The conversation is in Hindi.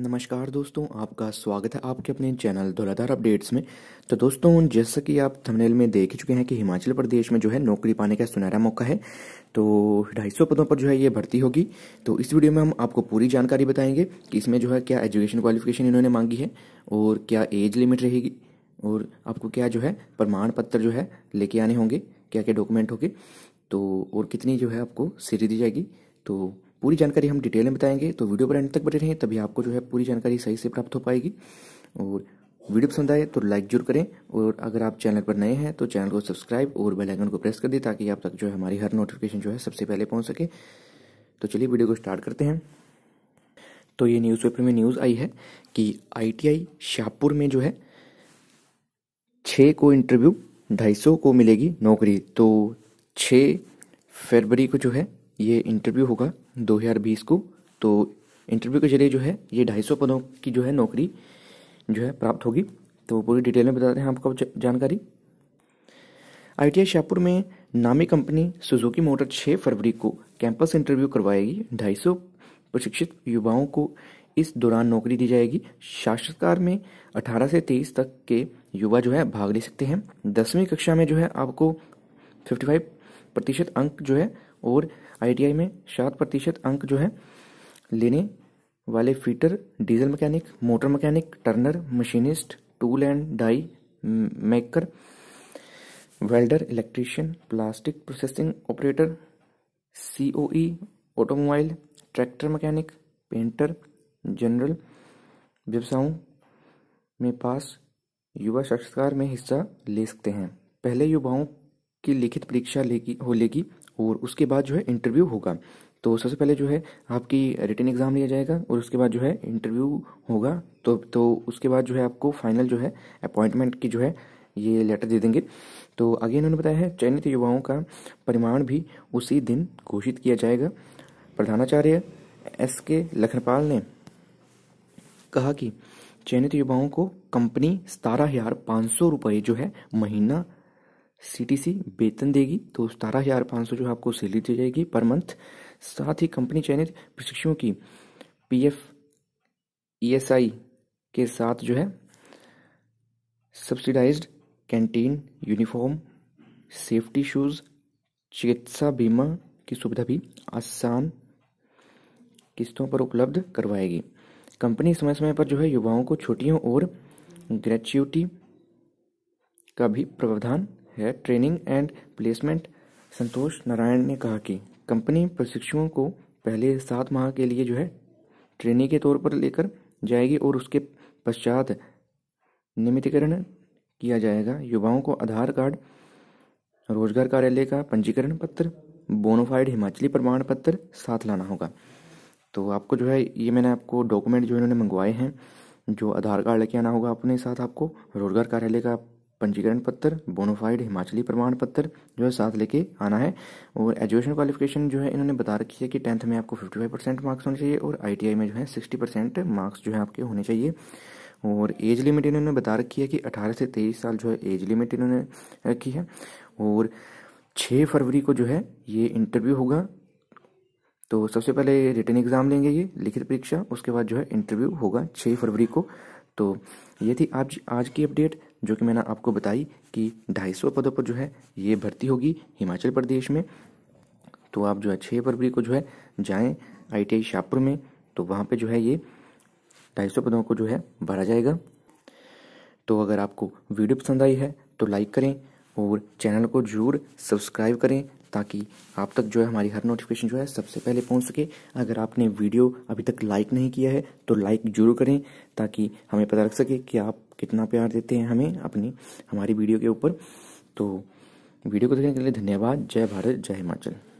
नमस्कार दोस्तों आपका स्वागत है आपके अपने चैनल धौलाधार अपडेट्स में तो दोस्तों जैसा कि आप थंबनेल में देख चुके हैं कि हिमाचल प्रदेश में जो है नौकरी पाने का सुनहरा मौका है तो 250 पदों पर जो है ये भर्ती होगी तो इस वीडियो में हम आपको पूरी जानकारी बताएंगे कि इसमें जो है क्या एजुकेशन क्वालिफिकेशन इन्होंने मांगी है और क्या एज लिमिट रहेगी और आपको क्या जो है प्रमाण पत्र जो है लेके आने होंगे क्या क्या डॉक्यूमेंट होंगे तो और कितनी जो है आपको सीरी दी जाएगी तो पूरी जानकारी हम डिटेल में बताएंगे तो वीडियो पर एंड तक बने रहें तभी आपको जो है पूरी जानकारी सही से प्राप्त हो पाएगी और वीडियो पसंद आए तो लाइक जरूर करें और अगर आप चैनल पर नए हैं तो चैनल को सब्सक्राइब और बेल आइकन को प्रेस कर दें ताकि आप तक जो है हमारी हर नोटिफिकेशन जो है सबसे पहले पहुंच सके तो चलिए वीडियो को स्टार्ट करते हैं तो ये न्यूज़पेपर में न्यूज़ आई है कि आईटीआई शाहपुर में जो है छः को इंटरव्यू ढाई सौ को मिलेगी नौकरी तो छः फरवरी को जो है ये इंटरव्यू होगा 2020 को तो इंटरव्यू के जरिए जो है ये 250 पदों की जो है नौकरी जो है प्राप्त होगी तो पूरी डिटेल में बताते हैं आपको जानकारी आई शाहपुर में नामी कंपनी सुजुकी मोटर 6 फरवरी को कैंपस इंटरव्यू करवाएगी 250 प्रशिक्षित युवाओं को इस दौरान नौकरी दी जाएगी शास्त्रकार में 18 से 23 तक के युवा जो है भाग ले सकते हैं दसवीं कक्षा में जो है आपको 55 प्रतिशत अंक जो है और आईटीआई में सात प्रतिशत अंक जो है लेने वाले fitter diesel mechanic motor mechanic turner machinist tool and die maker welder electrician plastic processing operator COE e, automobile tractor mechanic painter general व्यवसायों में पास युवा साक्षरकार में हिस्सा ले सकते हैं पहले युवाओं की लिखित परीक्षा लेगी हो लेगी और उसके बाद जो है इंटरव्यू होगा तो सबसे पहले जो है आपकी रिटर्न एग्ज़ाम लिया जाएगा और उसके बाद जो है इंटरव्यू होगा तो तो उसके बाद जो है आपको फाइनल जो है अपॉइंटमेंट की जो है ये लेटर दे देंगे तो आगे इन्होंने बताया है चयनित युवाओं का परिमाण भी उसी दिन घोषित किया जाएगा प्रधानाचार्य एस के लखनपाल ने कहा कि चयनित युवाओं को कंपनी सतारह हजार पाँच सौ रुपये जो है महीना सीटीसी वेतन देगी तो सतारह हज़ार पाँच सौ जो है आपको सैलरी दी जाएगी पर मंथ साथ ही कंपनी चयनित प्रशिक्षुओं की पीएफ ईएसआई e के साथ जो है subsidize canteen uniform safety shoes चिकित्सा बीमा की सुविधा भी आसान किस्तों पर उपलब्ध करवाएगी कंपनी समय समय पर जो है युवाओं को छुट्टियों और ग्रेचुटी का भी प्रावधान है training and placement Santosh Narayan ने कहा कि कंपनी प्रशिक्षुओं को पहले सात माह के लिए जो है ट्रेनिंग के तौर पर लेकर जाएगी और उसके पश्चात नियमितकरण किया जाएगा युवाओं को आधार कार्ड रोजगार कार्यालय का पंजीकरण पत्र बोनोफाइड हिमाचली प्रमाण पत्र साथ लाना होगा तो आपको जो है ये मैंने आपको डॉक्यूमेंट जो इन्होंने मंगवाए हैं जो आधार कार्ड लेके आना होगा अपने साथ आपको रोजगार कार्यालय का पंजीकरण पत्र बोनोफाइड हिमाचली प्रमाण पत्र जो है साथ लेके आना है और एजुकेशन क्वालिफिकेशन जो है इन्होंने बता रखी है कि टेंथ में आपको 55 परसेंट मार्क्स होने चाहिए और आईटीआई में जो है 60 परसेंट मार्क्स जो है आपके होने चाहिए और एज लिमिट इन्होंने बता रखी है कि 18 से 23 साल जो है एज लिमिट इन्होंने रखी है और 6 फरवरी को जो है ये इंटरव्यू होगा तो सबसे पहले रिटर्न एग्ज़ाम लेंगे ये लिखित परीक्षा उसके बाद जो है इंटरव्यू होगा छः फरवरी को तो ये थी आज आज की अपडेट जो कि मैंने आपको बताई कि ढाई सौ पदों पर जो है ये भर्ती होगी हिमाचल प्रदेश में तो आप जो है छः फरवरी को जो है जाएँ आई टी शाहपुर में तो वहाँ पे जो है ये ढाई सौ पदों को जो है भरा जाएगा तो अगर आपको वीडियो पसंद आई है तो लाइक करें और चैनल को जरूर सब्सक्राइब करें ताकि आप तक जो है हमारी हर नोटिफिकेशन जो है सबसे पहले पहुंच सके अगर आपने वीडियो अभी तक लाइक नहीं किया है तो लाइक जरूर करें ताकि हमें पता लग सके कि आप कितना प्यार देते हैं हमें अपनी हमारी वीडियो के ऊपर तो वीडियो को देखने के लिए धन्यवाद जय भारत जय हिमाचल